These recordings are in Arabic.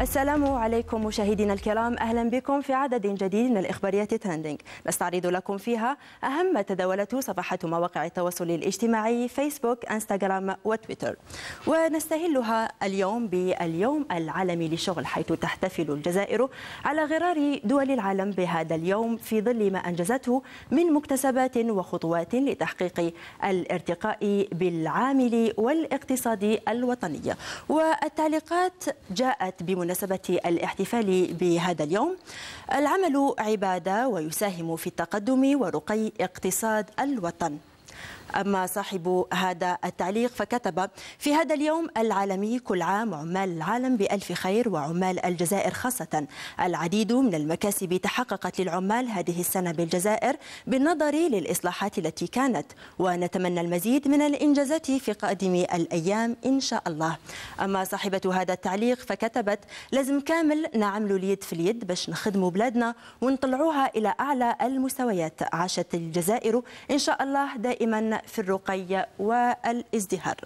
السلام عليكم مشاهدينا الكرام اهلا بكم في عدد جديد من الاخباريات ترندنج نستعرض لكم فيها اهم ما تداولته صفحه مواقع التواصل الاجتماعي فيسبوك انستغرام وتويتر ونستهلها اليوم باليوم العالمي للشغل حيث تحتفل الجزائر على غرار دول العالم بهذا اليوم في ظل ما انجزته من مكتسبات وخطوات لتحقيق الارتقاء بالعامل والاقتصاد الوطني والتعليقات جاءت بمن بمناسبة الاحتفال بهذا اليوم العمل عبادة ويساهم في التقدم ورقي اقتصاد الوطن أما صاحب هذا التعليق فكتب في هذا اليوم العالمي كل عام عمال العالم بألف خير وعمال الجزائر خاصة العديد من المكاسب تحققت للعمال هذه السنة بالجزائر بالنظر للإصلاحات التي كانت ونتمنى المزيد من الإنجازات في قادم الأيام إن شاء الله أما صاحبة هذا التعليق فكتبت لازم كامل نعملوا اليد في اليد باش نخدموا بلادنا ونطلعوها إلى أعلى المستويات عاشت الجزائر إن شاء الله دائما في الرقي والازدهار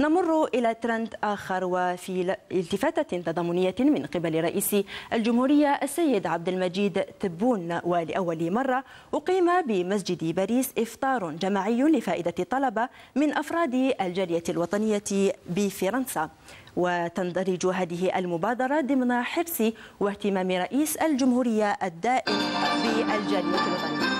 نمر إلى ترند آخر وفي التفاتة تضامنية من قبل رئيس الجمهورية السيد عبد المجيد تبون ولأول مرة أقيم بمسجد باريس إفطار جماعي لفائدة الطلبة من أفراد الجالية الوطنية بفرنسا وتندرج هذه المبادرة ضمن حرص واهتمام رئيس الجمهورية الدائم بالجالية الوطنية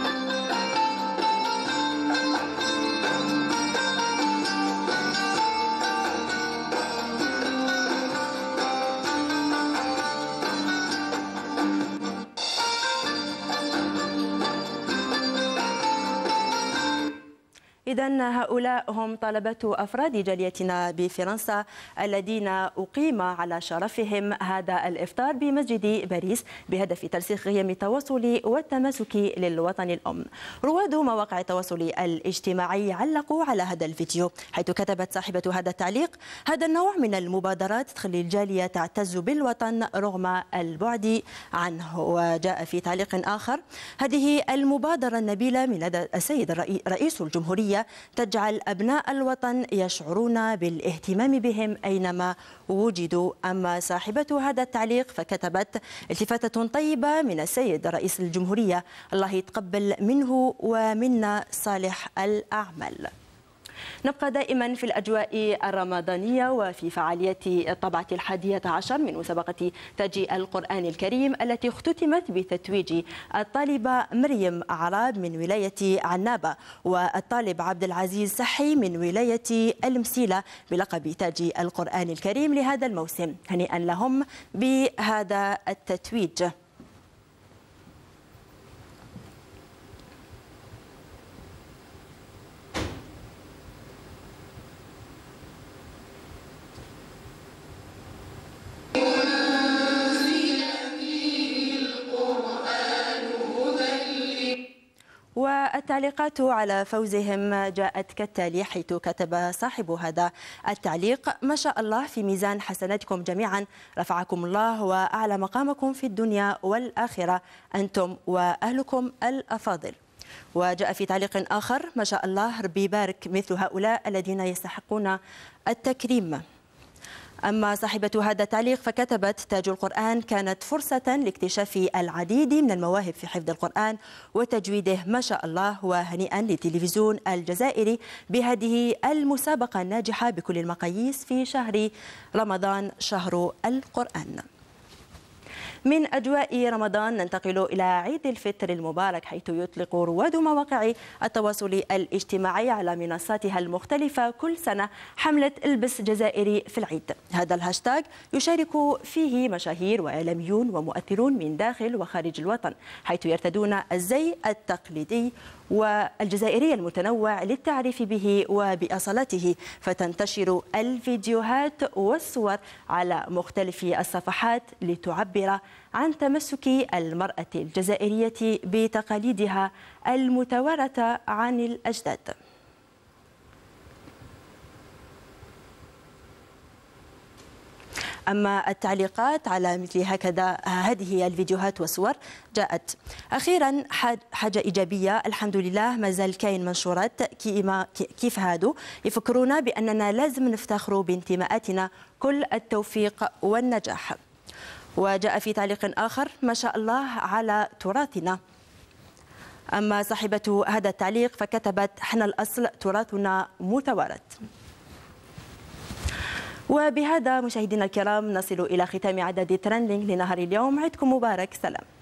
إذا هؤلاء هم طلبة أفراد جاليتنا بفرنسا الذين أقيم على شرفهم هذا الإفطار بمسجد باريس بهدف ترسيخ قيم التواصل والتماسك للوطن الأم رواد مواقع التواصل الاجتماعي علقوا على هذا الفيديو حيث كتبت صاحبة هذا التعليق هذا النوع من المبادرات تخلي الجالية تعتز بالوطن رغم البعد عنه وجاء في تعليق آخر هذه المبادرة النبيلة من لدى السيد رئيس الجمهورية تجعل أبناء الوطن يشعرون بالاهتمام بهم أينما وجدوا أما صاحبة هذا التعليق فكتبت التفاتة طيبة من السيد رئيس الجمهورية الله يتقبل منه ومنا صالح الأعمال نبقى دائما في الأجواء الرمضانية وفي فعاليات الطبعة الحادية عشر من مسابقة تاج القرآن الكريم التي اختتمت بتتويج الطالبة مريم عراب من ولاية عنابة والطالب عبد العزيز سحي من ولاية المسيلة بلقب تاج القرآن الكريم لهذا الموسم هنيئا لهم بهذا التتويج التعليقات على فوزهم جاءت كالتالي حيث كتب صاحب هذا التعليق ما شاء الله في ميزان حسناتكم جميعا رفعكم الله وأعلى مقامكم في الدنيا والآخرة أنتم وأهلكم الأفاضل وجاء في تعليق آخر ما شاء الله ربي بارك مثل هؤلاء الذين يستحقون التكريم أما صاحبة هذا التعليق فكتبت تاج القرآن كانت فرصة لاكتشاف العديد من المواهب في حفظ القرآن وتجويده ما شاء الله وهنيئا للتلفزيون الجزائري بهذه المسابقة الناجحة بكل المقاييس في شهر رمضان شهر القرآن من أجواء رمضان ننتقل إلى عيد الفطر المبارك حيث يطلق رواد مواقع التواصل الاجتماعي على منصاتها المختلفة كل سنة حملة البس جزائري في العيد هذا الهاشتاج يشارك فيه مشاهير وإعلاميون ومؤثرون من داخل وخارج الوطن حيث يرتدون الزي التقليدي والجزائري المتنوع للتعريف به وبأصالته فتنتشر الفيديوهات والصور على مختلف الصفحات لتعبر عن تمسك المرأة الجزائرية بتقاليدها المتوارثة عن الأجداد أما التعليقات على مثل هكذا هذه الفيديوهات والصور جاءت أخيرا حاجة إيجابية الحمد لله ما زال كاين منشورات كيف هادو يفكرونا بأننا لازم نفتخروا بانتماءاتنا كل التوفيق والنجاح وجاء في تعليق آخر ما شاء الله على تراثنا أما صاحبة هذا التعليق فكتبت حنا الأصل تراثنا متوارث وبهذا مشاهدينا الكرام نصل إلى ختام عدد ترندينغ لنهار اليوم عيدكم مبارك سلام